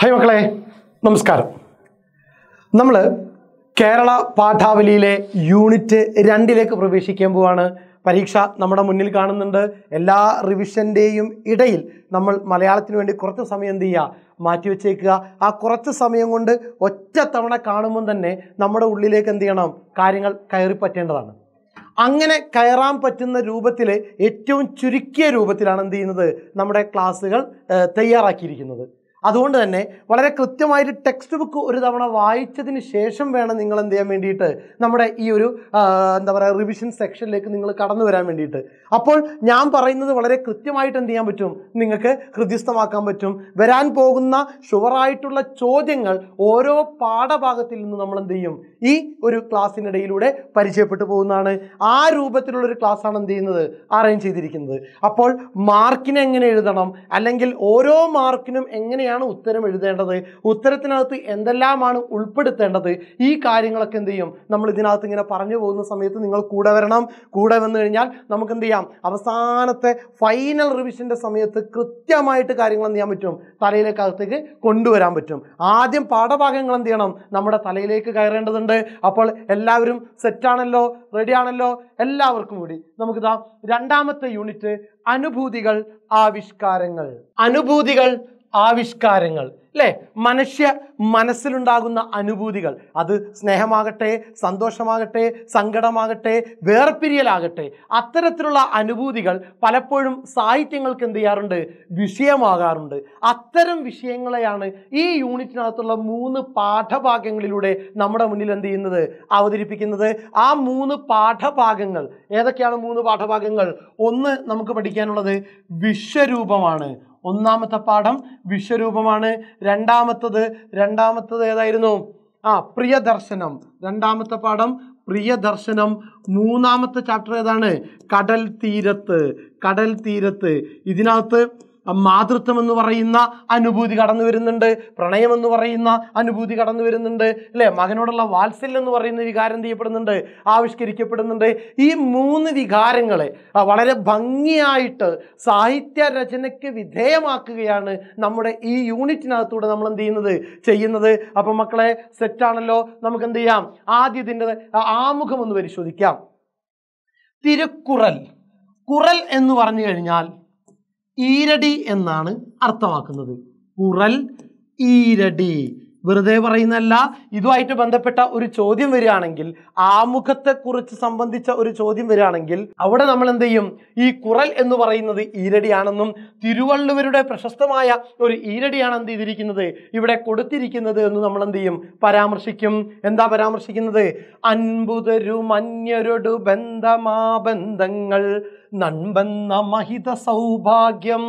hi മക്കളെ നമസ്കാരം നമ്മൾ കേരള പാഠാവലിയിലെ യൂണിറ്റ് രണ്ടിലേക്ക് പ്രവേശിക്കുമ്പോഴാണ് പരീക്ഷ നമ്മുടെ മുന്നിൽ കാണുന്നുണ്ട് എല്ലാ റിവിഷൻ്റെയും ഇടയിൽ നമ്മൾ മലയാളത്തിന് വേണ്ടി കുറച്ച് സമയം എന്ത് ചെയ്യുക മാറ്റിവെച്ചേക്കുക ആ കുറച്ച് സമയം കൊണ്ട് ഒറ്റ തവണ കാണുമ്പോൾ തന്നെ നമ്മുടെ ഉള്ളിലേക്ക് എന്ത് ചെയ്യണം കാര്യങ്ങൾ കയറി പറ്റേണ്ടതാണ് അങ്ങനെ കയറാൻ പറ്റുന്ന രൂപത്തിൽ ഏറ്റവും ചുരുക്കിയ രൂപത്തിലാണ് എന്ത് ചെയ്യുന്നത് നമ്മുടെ ക്ലാസ്സുകൾ തയ്യാറാക്കിയിരിക്കുന്നത് അതുകൊണ്ട് തന്നെ വളരെ കൃത്യമായിട്ട് ടെക്സ്റ്റ് ബുക്ക് ഒരു തവണ വായിച്ചതിന് ശേഷം വേണം നിങ്ങൾ എന്ത് ചെയ്യാൻ വേണ്ടിയിട്ട് നമ്മുടെ ഈ ഒരു എന്താ പറയുക റിവിഷൻ സെക്ഷനിലേക്ക് നിങ്ങൾ കടന്നു വരാൻ വേണ്ടിയിട്ട് അപ്പോൾ ഞാൻ പറയുന്നത് വളരെ കൃത്യമായിട്ട് എന്ത് ചെയ്യാൻ പറ്റും നിങ്ങൾക്ക് ഹൃദ്യസ്ഥമാക്കാൻ പറ്റും വരാൻ പോകുന്ന ഷുവറായിട്ടുള്ള ചോദ്യങ്ങൾ ഓരോ പാഠഭാഗത്തിൽ നിന്ന് നമ്മൾ എന്ത് ചെയ്യും ഈ ഒരു ക്ലാസ്സിനിടയിലൂടെ പരിചയപ്പെട്ടു പോകുന്നതാണ് ആ രൂപത്തിലുള്ള ഒരു ക്ലാസ്സാണ് എന്ത് ചെയ്യുന്നത് അറേഞ്ച് ചെയ്തിരിക്കുന്നത് അപ്പോൾ മാർക്കിനെ എങ്ങനെ എഴുതണം അല്ലെങ്കിൽ ഓരോ മാർക്കിനും എങ്ങനെ എങ്ങനെയാണ് ഉത്തരം എഴുതേണ്ടത് ഉത്തരത്തിനകത്ത് എന്തെല്ലാമാണ് ഉൾപ്പെടുത്തേണ്ടത് ഈ കാര്യങ്ങളൊക്കെ എന്ത് ചെയ്യും നമ്മൾ ഇതിനകത്ത് ഇങ്ങനെ പറഞ്ഞു പോകുന്ന സമയത്ത് നിങ്ങൾ കൂടെ വരണം കൂടെ വന്നു കഴിഞ്ഞാൽ നമുക്ക് എന്ത് ചെയ്യാം അവസാനത്തെ ഫൈനൽ റിവിഷൻ്റെ സമയത്ത് കൃത്യമായിട്ട് കാര്യങ്ങൾ എന്ത് ചെയ്യാൻ പറ്റും തലയിലേക്ക് അകത്തേക്ക് കൊണ്ടുവരാൻ പറ്റും ആദ്യം പാഠഭാഗങ്ങൾ എന്ത് ചെയ്യണം നമ്മുടെ തലയിലേക്ക് കയറേണ്ടതുണ്ട് അപ്പോൾ എല്ലാവരും സെറ്റാണല്ലോ റെഡിയാണല്ലോ എല്ലാവർക്കും കൂടി നമുക്കിതാ രണ്ടാമത്തെ യൂണിറ്റ് അനുഭൂതികൾ ആവിഷ്കാരങ്ങൾ അനുഭൂതികൾ ആവിഷ്കാരങ്ങൾ അല്ലേ മനുഷ്യ മനസ്സിലുണ്ടാകുന്ന അനുഭൂതികൾ അത് സ്നേഹമാകട്ടെ സന്തോഷമാകട്ടെ സങ്കടമാകട്ടെ വേർപിരിയലാകട്ടെ അത്തരത്തിലുള്ള അനുഭൂതികൾ പലപ്പോഴും സാഹിത്യങ്ങൾക്ക് എന്ത് ചെയ്യാറുണ്ട് വിഷയമാകാറുണ്ട് അത്തരം വിഷയങ്ങളെയാണ് ഈ യൂണിറ്റിനകത്തുള്ള മൂന്ന് പാഠഭാഗങ്ങളിലൂടെ നമ്മുടെ മുന്നിൽ എന്ത് ചെയ്യുന്നത് അവതരിപ്പിക്കുന്നത് ആ മൂന്ന് പാഠഭാഗങ്ങൾ ഏതൊക്കെയാണ് മൂന്ന് പാഠഭാഗങ്ങൾ ഒന്ന് നമുക്ക് പഠിക്കാനുള്ളത് വിശ്വരൂപമാണ് ഒന്നാമത്തെ പാഠം വിശ്വരൂപമാണ് രണ്ടാമത്തത് രണ്ടാമത്തത് ഏതായിരുന്നു ആ പ്രിയദർശനം രണ്ടാമത്തെ പാഠം പ്രിയദർശനം മൂന്നാമത്തെ ചാപ്റ്റർ ഏതാണ് കടൽ തീരത്ത് കടൽ തീരത്ത് ഇതിനകത്ത് മാതൃത്വം എന്ന് പറയുന്ന അനുഭൂതി കടന്നു വരുന്നുണ്ട് പ്രണയം എന്ന് പറയുന്ന അനുഭൂതി കടന്നു വരുന്നുണ്ട് അല്ലേ മകനോടുള്ള വാത്സല്യം എന്ന് പറയുന്ന വികാരം ചെയ്യപ്പെടുന്നുണ്ട് ആവിഷ്കരിക്കപ്പെടുന്നുണ്ട് ഈ മൂന്ന് വികാരങ്ങളെ വളരെ ഭംഗിയായിട്ട് സാഹിത്യ രചനയ്ക്ക് വിധേയമാക്കുകയാണ് നമ്മുടെ ഈ യൂണിറ്റിനകത്തൂടെ നമ്മൾ എന്ത് ചെയ്യുന്നത് ചെയ്യുന്നത് അപ്പം മക്കളെ സെറ്റാണല്ലോ നമുക്ക് എന്ത് ചെയ്യാം ആദ്യത്തിൻ്റെ ആമുഖം ഒന്ന് പരിശോധിക്കാം തിരുക്കുറൽ കുറൽ എന്ന് പറഞ്ഞു കഴിഞ്ഞാൽ ഈരടി എന്നാണ് അർത്ഥമാക്കുന്നത് കുറൽ ഈരടി വെറുതെ പറയുന്നല്ല ഇതുമായിട്ട് ബന്ധപ്പെട്ട ഒരു ചോദ്യം വരികയാണെങ്കിൽ ആമുഖത്തെക്കുറിച്ച് സംബന്ധിച്ച ഒരു ചോദ്യം വരികയാണെങ്കിൽ അവിടെ നമ്മൾ എന്ത് ചെയ്യും ഈ കുറൽ എന്ന് പറയുന്നത് ഈരടിയാണെന്നും തിരുവള്ളുവരുടെ പ്രശസ്തമായ ഒരു ഈരടിയാണ് എന്ത് ചെയ്തിരിക്കുന്നത് ഇവിടെ കൊടുത്തിരിക്കുന്നത് എന്ന് നമ്മൾ എന്ത് ചെയ്യും പരാമർശിക്കും എന്താ പരാമർശിക്കുന്നത് അൻപുതരു മന്യരൊടു ബന്ധമാ ബന്ധങ്ങൾ നൻപൻ നമഹിത സൗഭാഗ്യം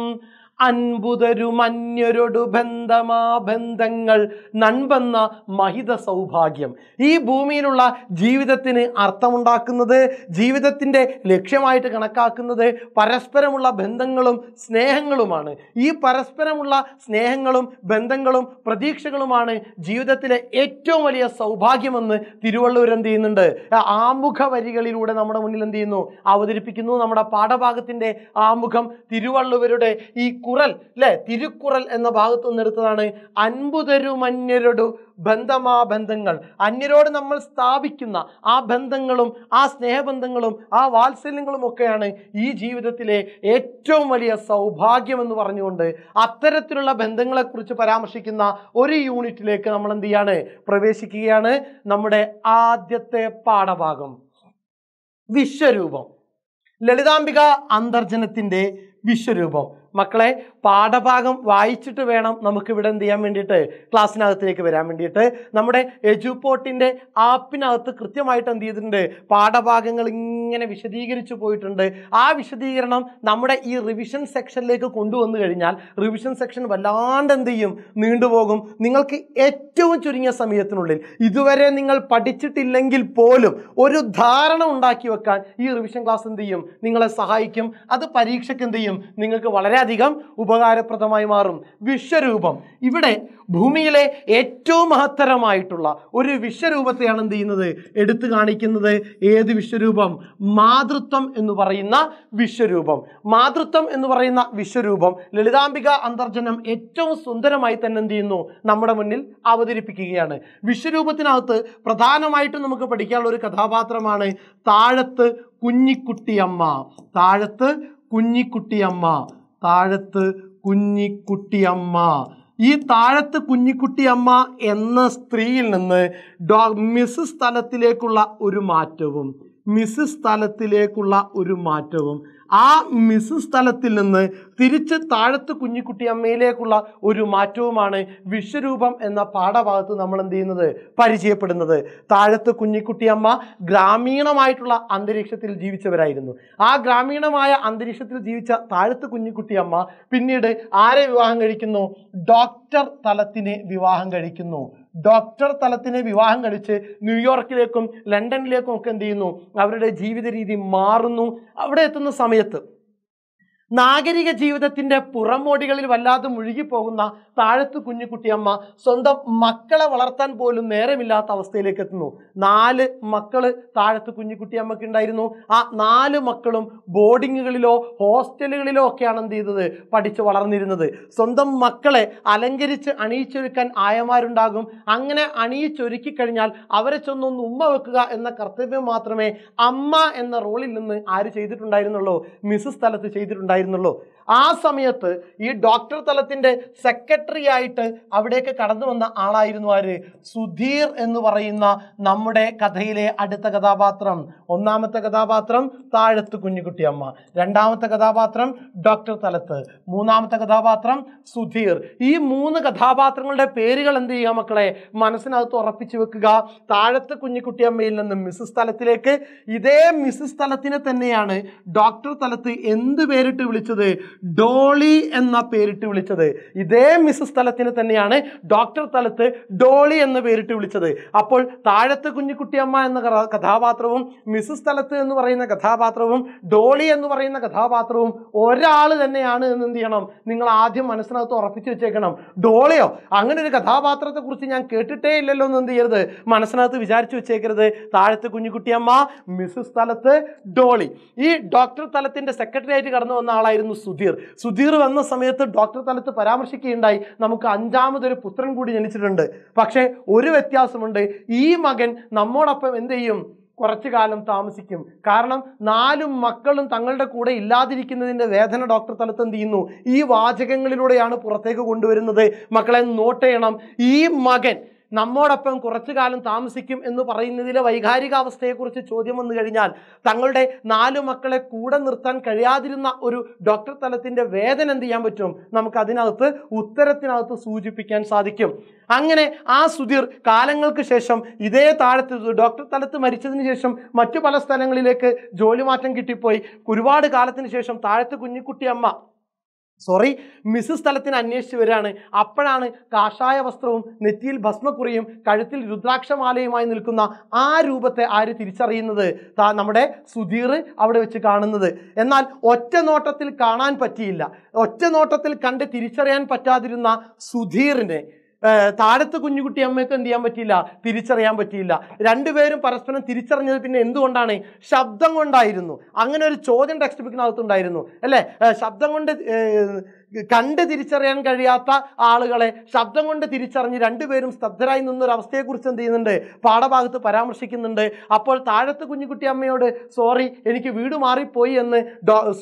അൻപുതരുമന്യരൊടു ബന്ധമാ ബന്ധങ്ങൾ നൻപെന്ന മഹിത സൗഭാഗ്യം ഈ ഭൂമിയിലുള്ള ജീവിതത്തിന് അർത്ഥമുണ്ടാക്കുന്നത് ജീവിതത്തിൻ്റെ ലക്ഷ്യമായിട്ട് കണക്കാക്കുന്നത് പരസ്പരമുള്ള ബന്ധങ്ങളും സ്നേഹങ്ങളുമാണ് ഈ പരസ്പരമുള്ള സ്നേഹങ്ങളും ബന്ധങ്ങളും പ്രതീക്ഷകളുമാണ് ജീവിതത്തിലെ ഏറ്റവും വലിയ സൗഭാഗ്യമെന്ന് തിരുവള്ളൂർ എന്ത് ചെയ്യുന്നുണ്ട് ആമുഖ വരികളിലൂടെ നമ്മുടെ മുന്നിൽ എന്ത് ചെയ്യുന്നു അവതരിപ്പിക്കുന്നു നമ്മുടെ പാഠഭാഗത്തിൻ്റെ ആമുഖം തിരുവള്ളുവരുടെ ഈ കുറൽ അല്ലെ തിരുക്കുറൽ എന്ന ഭാഗത്തു നിന്നെടുത്തതാണ് അൻപുതരു ബന്ധമാ ബന്ധങ്ങൾ അന്യരോട് നമ്മൾ സ്ഥാപിക്കുന്ന ആ ബന്ധങ്ങളും ആ സ്നേഹബന്ധങ്ങളും ആ വാത്സല്യങ്ങളും ഒക്കെയാണ് ഈ ജീവിതത്തിലെ ഏറ്റവും വലിയ സൗഭാഗ്യം എന്ന് പറഞ്ഞുകൊണ്ട് അത്തരത്തിലുള്ള ബന്ധങ്ങളെക്കുറിച്ച് പരാമർശിക്കുന്ന ഒരു യൂണിറ്റിലേക്ക് നമ്മൾ എന്ത് ചെയ്യാണ് പ്രവേശിക്കുകയാണ് നമ്മുടെ ആദ്യത്തെ പാഠഭാഗം വിശ്വരൂപം ലളിതാംബിക അന്തർജനത്തിൻ്റെ വിശ്വരൂപം മക്കളെ പാഠഭാഗം വായിച്ചിട്ട് വേണം നമുക്കിവിടെ എന്ത് ചെയ്യാൻ വേണ്ടിയിട്ട് ക്ലാസ്സിനകത്തേക്ക് വരാൻ വേണ്ടിയിട്ട് നമ്മുടെ എജുപോട്ടിൻ്റെ ആപ്പിനകത്ത് കൃത്യമായിട്ട് എന്ത് ചെയ്തിട്ടുണ്ട് പാഠഭാഗങ്ങൾ ഇങ്ങനെ വിശദീകരിച്ചു പോയിട്ടുണ്ട് ആ വിശദീകരണം നമ്മുടെ ഈ റിവിഷൻ സെക്ഷനിലേക്ക് കൊണ്ടുവന്നു കഴിഞ്ഞാൽ റിവിഷൻ സെക്ഷൻ വല്ലാണ്ട് എന്ത് ചെയ്യും നീണ്ടുപോകും നിങ്ങൾക്ക് ഏറ്റവും ചുരുങ്ങിയ സമയത്തിനുള്ളിൽ ഇതുവരെ നിങ്ങൾ പഠിച്ചിട്ടില്ലെങ്കിൽ പോലും ഒരു ധാരണ ഉണ്ടാക്കി വെക്കാൻ ഈ റിവിഷൻ ക്ലാസ് എന്ത് ചെയ്യും നിങ്ങളെ സഹായിക്കും അത് പരീക്ഷയ്ക്ക് എന്ത് ചെയ്യും നിങ്ങൾക്ക് വളരെയധികം ഉപ ഉപകാരപ്രദമായി മാറും വിശ്വരൂപം ഇവിടെ ഭൂമിയിലെ ഏറ്റവും മഹത്തരമായിട്ടുള്ള ഒരു വിശ്വരൂപത്തെയാണ് എന്ത് ചെയ്യുന്നത് എടുത്തു കാണിക്കുന്നത് ഏത് വിശ്വരൂപം മാതൃത്വം എന്ന് പറയുന്ന വിശ്വരൂപം മാതൃത്വം എന്ന് പറയുന്ന വിശ്വരൂപം ലളിതാംബിക അന്തർജനം ഏറ്റവും സുന്ദരമായി തന്നെ എന്ത് ചെയ്യുന്നു നമ്മുടെ മുന്നിൽ അവതരിപ്പിക്കുകയാണ് വിശ്വരൂപത്തിനകത്ത് പ്രധാനമായിട്ടും നമുക്ക് പഠിക്കാനുള്ള ഒരു കഥാപാത്രമാണ് താഴത്ത് കുഞ്ഞിക്കുട്ടിയമ്മ താഴത്ത് കുഞ്ഞിക്കുട്ടിയമ്മ താഴത്ത് കുഞ്ഞിക്കുട്ടിയമ്മ ഈ താഴത്ത് കുഞ്ഞിക്കുട്ടിയമ്മ എന്ന സ്ത്രീയിൽ നിന്ന് ഡോ മിസ് സ്ഥലത്തിലേക്കുള്ള ഒരു മാറ്റവും മിസ്സ് തലത്തിലേക്കുള്ള ഒരു മാറ്റവും ആ മിസ്സ് തലത്തിൽ നിന്ന് തിരിച്ച് താഴത്ത് കുഞ്ഞിക്കുട്ടി അമ്മയിലേക്കുള്ള ഒരു മാറ്റവുമാണ് വിശ്വരൂപം എന്ന പാഠഭാഗത്ത് നമ്മൾ എന്ത് ചെയ്യുന്നത് പരിചയപ്പെടുന്നത് താഴത്ത് കുഞ്ഞിക്കുട്ടി അമ്മ ഗ്രാമീണമായിട്ടുള്ള അന്തരീക്ഷത്തിൽ ജീവിച്ചവരായിരുന്നു ആ ഗ്രാമീണമായ അന്തരീക്ഷത്തിൽ ജീവിച്ച താഴത്ത് കുഞ്ഞിക്കുട്ടി അമ്മ പിന്നീട് ആരെ വിവാഹം കഴിക്കുന്നു ഡോക്ടർ തലത്തിനെ വിവാഹം കഴിക്കുന്നു ഡോക്ടർ തലത്തിന് വിവാഹം കഴിച്ച് ന്യൂയോർക്കിലേക്കും ലണ്ടനിലേക്കും ഒക്കെ എന്ത് ചെയ്യുന്നു അവരുടെ ജീവിത രീതി മാറുന്നു അവിടെ എത്തുന്ന സമയത്ത് നാഗരിക ജീവിതത്തിന്റെ പുറമോടികളിൽ വല്ലാതെ മുഴുകിപ്പോകുന്ന താഴത്ത് കുഞ്ഞിക്കുട്ടിയമ്മ സ്വന്തം മക്കളെ വളർത്താൻ പോലും നേരമില്ലാത്ത അവസ്ഥയിലേക്ക് എത്തുന്നു നാല് മക്കള് താഴത്ത് കുഞ്ഞിക്കുട്ടിയമ്മക്ക് ഉണ്ടായിരുന്നു ആ നാല് മക്കളും ബോർഡിങ്ങുകളിലോ ഹോസ്റ്റലുകളിലോ ഒക്കെയാണ് എന്ത് ചെയ്തത് പഠിച്ച് വളർന്നിരുന്നത് സ്വന്തം മക്കളെ അലങ്കരിച്ച് അണിയിച്ചൊരുക്കാൻ ആയമാരുണ്ടാകും അങ്ങനെ അണിയിച്ചൊരുക്കി കഴിഞ്ഞാൽ അവരെ ചെന്നൊന്ന് ഉമ്മ വെക്കുക എന്ന കർത്തവ്യം മാത്രമേ അമ്മ എന്ന റോളിൽ നിന്ന് ആര് ചെയ്തിട്ടുണ്ടായിരുന്നുള്ളൂ മിസ് സ്ഥലത്ത് ചെയ്തിട്ടുണ്ടായിരുന്നു ഉണ്ടായിരുന്നുള്ളൂ ആ സമയത്ത് ഈ ഡോക്ടർ തലത്തിൻ്റെ സെക്രട്ടറി ആയിട്ട് അവിടേക്ക് കടന്നു വന്ന ആളായിരുന്നു ആര് സുധീർ എന്ന് പറയുന്ന നമ്മുടെ കഥയിലെ അടുത്ത കഥാപാത്രം ഒന്നാമത്തെ കഥാപാത്രം താഴത്ത് കുഞ്ഞുകുട്ടിയമ്മ രണ്ടാമത്തെ കഥാപാത്രം ഡോക്ടർ തലത്ത് മൂന്നാമത്തെ കഥാപാത്രം സുധീർ ഈ മൂന്ന് കഥാപാത്രങ്ങളുടെ പേരുകൾ എന്ത് ചെയ്യുക മക്കളെ മനസ്സിനകത്ത് ഉറപ്പിച്ചു വെക്കുക താഴത്ത് കുഞ്ഞിക്കുട്ടിയമ്മയിൽ നിന്ന് മിസ് തലത്തിലേക്ക് ഇതേ മിസ് തലത്തിനെ തന്നെയാണ് ഡോക്ടർ തലത്ത് എന്ത് പേരിട്ട് വിളിച്ചത് ഡോളി എന്ന പേരിട്ട് വിളിച്ചത് ഇതേ മിസ് തലത്തിനെ തന്നെയാണ് ഡോക്ടർ തലത്ത് ഡോളി എന്ന പേരിട്ട് വിളിച്ചത് അപ്പോൾ താഴത്ത് കുഞ്ഞിക്കുട്ടിയമ്മ എന്ന കഥാപാത്രവും മിസ് തലത്ത് എന്ന് പറയുന്ന കഥാപാത്രവും ഡോളി എന്ന് പറയുന്ന കഥാപാത്രവും ഒരാൾ തന്നെയാണ് എന്ന് എന്ത് ചെയ്യണം നിങ്ങൾ ആദ്യം മനസ്സിനകത്ത് ഉറപ്പിച്ചു വെച്ചേക്കണം ഡോളിയോ അങ്ങനെ ഒരു കഥാപാത്രത്തെ കുറിച്ച് ഞാൻ കേട്ടിട്ടേ ഇല്ലല്ലോ എന്ന് എന്ത് ചെയ്യരുത് മനസ്സിനകത്ത് വിചാരിച്ചു വെച്ചേക്കരുത് താഴത്ത് കുഞ്ഞിക്കുട്ടിയമ്മ മിസ് തലത്ത് ഡോളി ഈ ഡോക്ടർ സെക്രട്ടറി സെക്രട്ടറിയായിട്ട് കടന്നു വന്ന ആളായിരുന്നു സുധീർ സുധീർ സുധീർ വന്ന സമയത്ത് ഡോക്ടർ തലത്ത് പരാമർശിക്കുകയുണ്ടായി നമുക്ക് അഞ്ചാമതൊരു പുത്രൻ കൂടി ജനിച്ചിട്ടുണ്ട് പക്ഷേ ഒരു വ്യത്യാസമുണ്ട് ഈ മകൻ നമ്മോടൊപ്പം എന്ത് ചെയ്യും കുറച്ചു കാലം താമസിക്കും കാരണം നാലും മക്കളും തങ്ങളുടെ കൂടെ ഇല്ലാതിരിക്കുന്നതിൻ്റെ വേദന ഡോക്ടർ തലത്ത് എന്ത് ചെയ്യുന്നു ഈ വാചകങ്ങളിലൂടെയാണ് പുറത്തേക്ക് കൊണ്ടുവരുന്നത് മക്കളെ നോട്ട് ചെയ്യണം ഈ മകൻ നമ്മോടൊപ്പം കുറച്ചു കാലം താമസിക്കും എന്ന് പറയുന്നതിലെ വൈകാരികാവസ്ഥയെക്കുറിച്ച് ചോദ്യം വന്നു കഴിഞ്ഞാൽ തങ്ങളുടെ നാലു മക്കളെ കൂടെ നിർത്താൻ കഴിയാതിരുന്ന ഒരു ഡോക്ടർ തലത്തിൻ്റെ വേദന എന്ത് ചെയ്യാൻ പറ്റും നമുക്ക് അതിനകത്ത് ഉത്തരത്തിനകത്ത് സൂചിപ്പിക്കാൻ സാധിക്കും അങ്ങനെ ആ സുധീർ കാലങ്ങൾക്ക് ശേഷം ഇതേ താഴത്ത് ഡോക്ടർ തലത്ത് മരിച്ചതിന് ശേഷം മറ്റു പല സ്ഥലങ്ങളിലേക്ക് ജോലി മാറ്റം കിട്ടിപ്പോയി ഒരുപാട് കാലത്തിന് ശേഷം താഴത്ത് കുഞ്ഞിക്കുട്ടി അമ്മ സോറി മിസ് സ്ഥലത്തിന് അന്വേഷിച്ച് വരികയാണ് അപ്പോഴാണ് കാഷായ വസ്ത്രവും നെറ്റിയിൽ ഭസ്മക്കുറിയും കഴുത്തിൽ രുദ്രാക്ഷമാലയുമായി നിൽക്കുന്ന ആ രൂപത്തെ ആര് തിരിച്ചറിയുന്നത് താ നമ്മുടെ സുധീർ അവിടെ വെച്ച് കാണുന്നത് എന്നാൽ ഒറ്റ നോട്ടത്തിൽ കാണാൻ പറ്റിയില്ല ഒറ്റ നോട്ടത്തിൽ കണ്ട് തിരിച്ചറിയാൻ പറ്റാതിരുന്ന സുധീറിനെ താഴത്തെ കുഞ്ഞുകുട്ടി അമ്മയ്ക്ക് എന്ത് ചെയ്യാൻ പറ്റിയില്ല തിരിച്ചറിയാൻ പറ്റിയില്ല രണ്ടുപേരും പരസ്പരം തിരിച്ചറിഞ്ഞത് പിന്നെ എന്തുകൊണ്ടാണ് ശബ്ദം കൊണ്ടായിരുന്നു അങ്ങനെ ഒരു ചോദ്യം ടെക്സ്റ്റ് ബുക്കിനകത്തുണ്ടായിരുന്നു അല്ലേ ശബ്ദം കൊണ്ട് കണ്ട് തിരിച്ചറിയാൻ കഴിയാത്ത ആളുകളെ ശബ്ദം കൊണ്ട് തിരിച്ചറിഞ്ഞ് രണ്ടുപേരും സ്തബ്ധരായി നിന്നൊരവസ്ഥയെക്കുറിച്ച് എന്ത് ചെയ്യുന്നുണ്ട് പാഠഭാഗത്ത് പരാമർശിക്കുന്നുണ്ട് അപ്പോൾ താഴത്ത് കുഞ്ഞുകുട്ടി അമ്മയോട് സോറി എനിക്ക് വീട് മാറിപ്പോയി എന്ന്